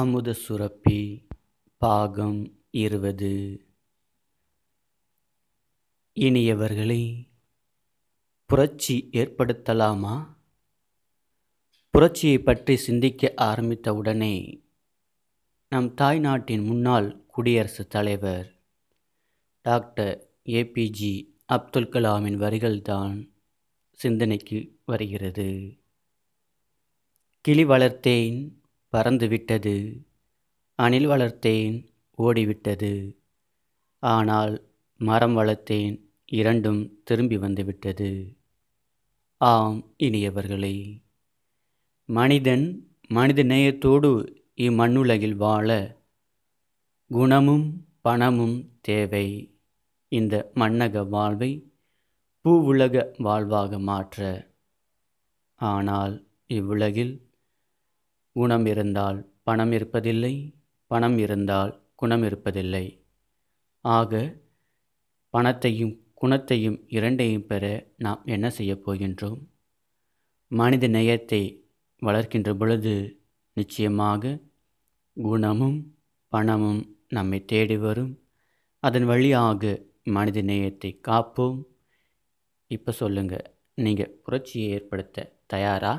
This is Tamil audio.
அமுத சுரப்பி பாகம் இருபது இனியவர்களை புரட்சி ஏற்படுத்தலாமா புரட்சியை பற்றி சிந்திக்க ஆரம்பித்தவுடனே நம் தாய்நாட்டின் முன்னாள் குடியரசுத் தலைவர் டாக்டர் ஏபிஜி அப்துல் கலாமின் வரிகள்தான் சிந்தனைக்கு வருகிறது கிளி வளர்த்தேன் பறந்துவிட்டது அணில் வளர்த்தேன் ஓடிவிட்டது ஆனால் மரம் வளர்த்தேன் இரண்டும் திரும்பி வந்துவிட்டது ஆம் இனியவர்களே மனிதன் மனித நேயத்தோடு இம்மண்ணுலகில் வாழ குணமும் பணமும் தேவை இந்த மண்ணக வாழ்வை பூவுலக வாழ்வாக மாற்ற ஆனால் இவ்வுலகில் குணம் இருந்தால் பணம் இருப்பதில்லை பணம் இருந்தால் குணம் இருப்பதில்லை ஆக பணத்தையும் குணத்தையும் இரண்டையும் பெற நாம் என்ன செய்யப் போகின்றோம் மனித நேயத்தை வளர்க்கின்ற பொழுது நிச்சயமாக குணமும் பணமும் நம்மை தேடி வரும் அதன் வழியாக மனித நேயத்தை காப்போம் இப்போ சொல்லுங்கள் நீங்கள் புரட்சியை ஏற்படுத்த தயாரா